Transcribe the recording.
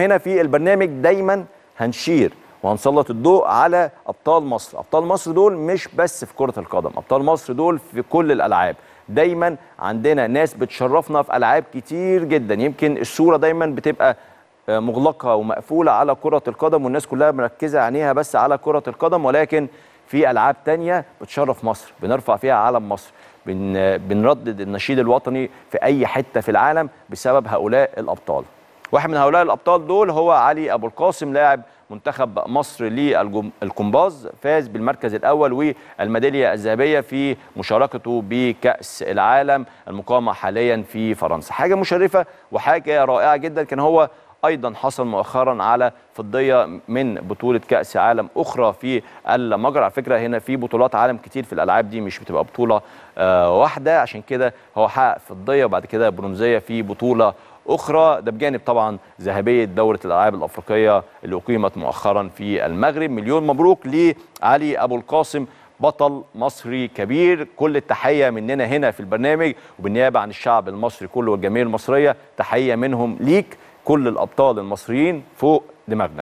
هنا في البرنامج دايما هنشير وهنسلط الضوء على ابطال مصر ابطال مصر دول مش بس في كره القدم ابطال مصر دول في كل الالعاب دايما عندنا ناس بتشرفنا في العاب كتير جدا يمكن الصوره دايما بتبقى مغلقه ومقفوله على كره القدم والناس كلها مركزه عينيها بس على كره القدم ولكن في العاب تانية بتشرف مصر بنرفع فيها علم مصر بن... بنردد النشيد الوطني في اي حته في العالم بسبب هؤلاء الابطال واحد من هؤلاء الابطال دول هو علي ابو القاسم لاعب منتخب مصر للقمباز فاز بالمركز الاول والميداليه الذهبيه في مشاركته بكاس العالم المقامه حاليا في فرنسا حاجه مشرفه وحاجه رائعه جدا كان هو ايضا حصل مؤخرا على فضيه من بطوله كاس عالم اخرى في المجر على فكره هنا في بطولات عالم كتير في الالعاب دي مش بتبقى بطوله آه، واحده عشان كده هو حقق فضيه وبعد كده برونزيه في بطوله اخرى ده بجانب طبعا ذهبيه دوره الالعاب الافريقيه اللي اقيمت مؤخرا في المغرب مليون مبروك لعلي ابو القاسم بطل مصري كبير كل التحيه مننا هنا في البرنامج وبالنيابه عن الشعب المصري كله والجميع المصريه تحيه منهم ليك كل الابطال المصريين فوق دماغنا